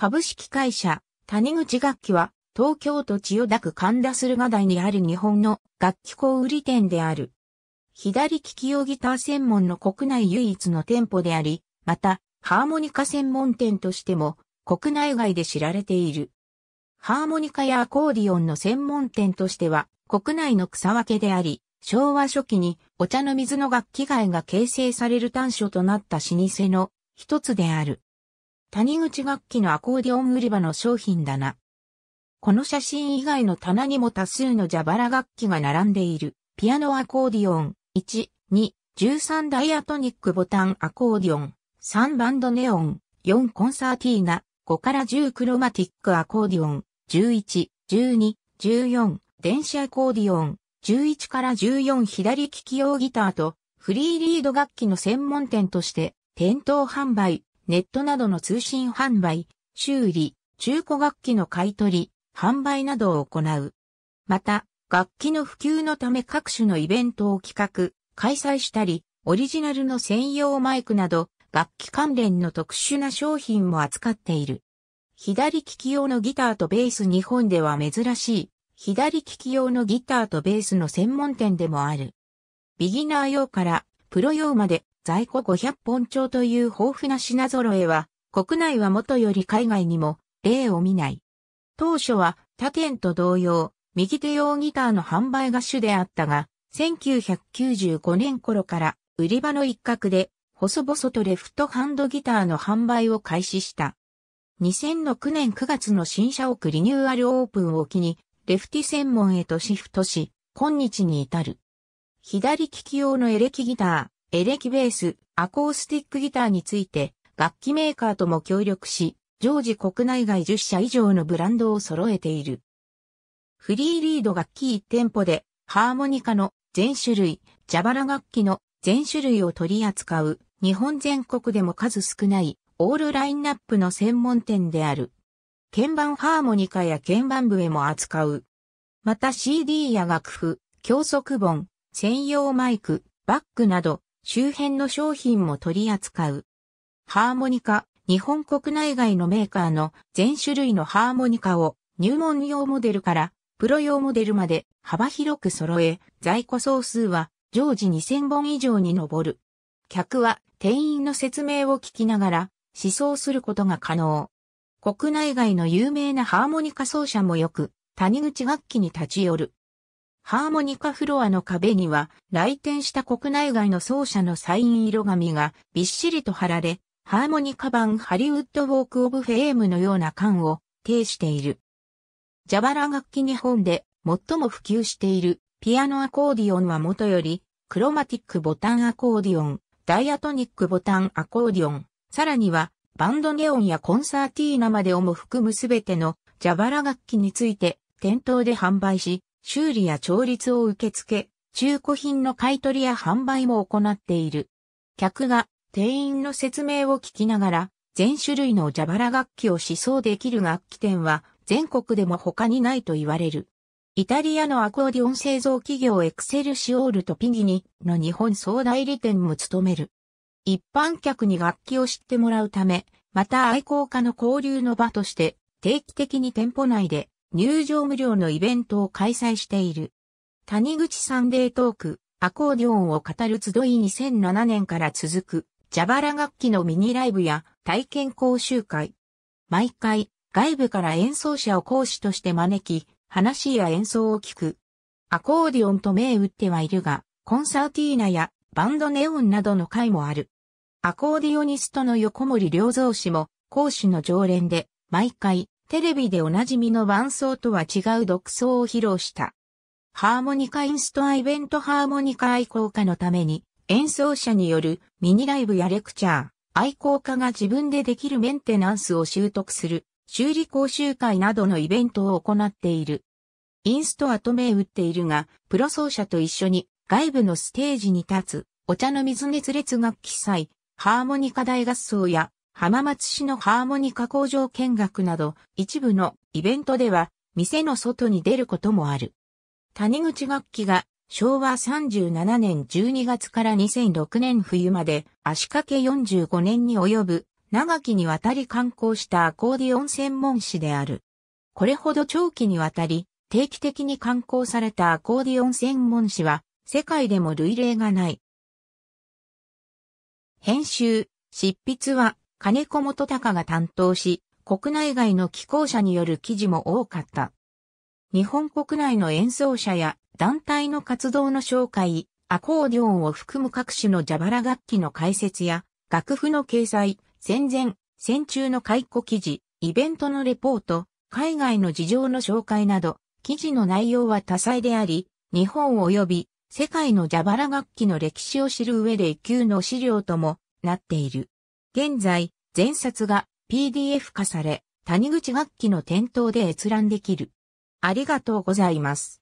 株式会社、谷口楽器は、東京都千代田区神田駿河台にある日本の楽器小売店である。左利き用ギター専門の国内唯一の店舗であり、また、ハーモニカ専門店としても、国内外で知られている。ハーモニカやアコーディオンの専門店としては、国内の草分けであり、昭和初期にお茶の水の楽器街が形成される端緒となった老舗の一つである。谷口楽器のアコーディオン売り場の商品棚。この写真以外の棚にも多数の蛇腹楽器が並んでいる。ピアノアコーディオン、1、2、13ダイアトニックボタンアコーディオン、3バンドネオン、4コンサーティーナ、5から10クロマティックアコーディオン、11、12、14、電子アコーディオン、11から14左利き用ギターと、フリーリード楽器の専門店として、店頭販売、ネットなどの通信販売、修理、中古楽器の買取、販売などを行う。また、楽器の普及のため各種のイベントを企画、開催したり、オリジナルの専用マイクなど、楽器関連の特殊な商品も扱っている。左利き用のギターとベース日本では珍しい。左利き用のギターとベースの専門店でもある。ビギナー用からプロ用まで在庫500本超という豊富な品揃えは、国内はもとより海外にも例を見ない。当初は他県と同様、右手用ギターの販売が主であったが、1995年頃から売り場の一角で細々とレフトハンドギターの販売を開始した。2006年9月の新社屋リニューアルオープンを機に、レフティ専門へとシフトし、今日に至る。左利き用のエレキギター、エレキベース、アコースティックギターについて、楽器メーカーとも協力し、常時国内外10社以上のブランドを揃えている。フリーリード楽器1店舗で、ハーモニカの全種類、ジャバラ楽器の全種類を取り扱う、日本全国でも数少ない、オールラインナップの専門店である。鍵盤ハーモニカや鍵盤笛も扱う。また CD や楽譜、教則本、専用マイク、バッグなど、周辺の商品も取り扱う。ハーモニカ、日本国内外のメーカーの全種類のハーモニカを入門用モデルからプロ用モデルまで幅広く揃え、在庫総数は常時2000本以上に上る。客は店員の説明を聞きながら思想することが可能。国内外の有名なハーモニカ奏者もよく、谷口楽器に立ち寄る。ハーモニカフロアの壁には来店した国内外の奏者のサイン色紙がびっしりと貼られ、ハーモニカ版ハリウッドウォークオブフェームのような感を呈している。ジャバラ楽器日本で最も普及しているピアノアコーディオンはもとより、クロマティックボタンアコーディオン、ダイアトニックボタンアコーディオン、さらにはバンドネオンやコンサーティーナまでをも含むすべてのジャバラ楽器について店頭で販売し、修理や調律を受け付け、中古品の買取や販売も行っている。客が店員の説明を聞きながら、全種類の蛇腹楽器を試奏できる楽器店は全国でも他にないと言われる。イタリアのアコーディオン製造企業エクセルシオールとピギニの日本総代理店も務める。一般客に楽器を知ってもらうため、また愛好家の交流の場として定期的に店舗内で入場無料のイベントを開催している。谷口サンデートーク、アコーディオンを語る集い2007年から続く、蛇腹楽器のミニライブや体験講習会。毎回、外部から演奏者を講師として招き、話や演奏を聞く。アコーディオンと銘打ってはいるが、コンサーティーナやバンドネオンなどの会もある。アコーディオニストの横森良造氏も講師の常連で、毎回テレビでおなじみの伴奏とは違う独奏を披露した。ハーモニカインストアイベントハーモニカ愛好家のために、演奏者によるミニライブやレクチャー、愛好家が自分でできるメンテナンスを習得する、修理講習会などのイベントを行っている。インストアと銘打っているが、プロ奏者と一緒に外部のステージに立つ、お茶の水熱烈楽器祭、ハーモニカ大合奏や浜松市のハーモニカ工場見学など、一部のイベントでは、店の外に出ることもある。谷口楽器が昭和37年12月から2006年冬まで足掛け45年に及ぶ長きにわたり観光したアコーディオン専門誌である。これほど長期にわたり定期的に観光されたアコーディオン専門誌は世界でも類例がない。編集、執筆は金子元隆が担当し、国内外の寄稿者による記事も多かった。日本国内の演奏者や団体の活動の紹介、アコーディオンを含む各種の蛇腹楽器の解説や、楽譜の掲載、戦前、戦中の解雇記事、イベントのレポート、海外の事情の紹介など、記事の内容は多彩であり、日本及び世界の蛇腹楽器の歴史を知る上で一級の資料ともなっている。現在、前冊が PDF 化され、谷口楽器の店頭で閲覧できる。ありがとうございます。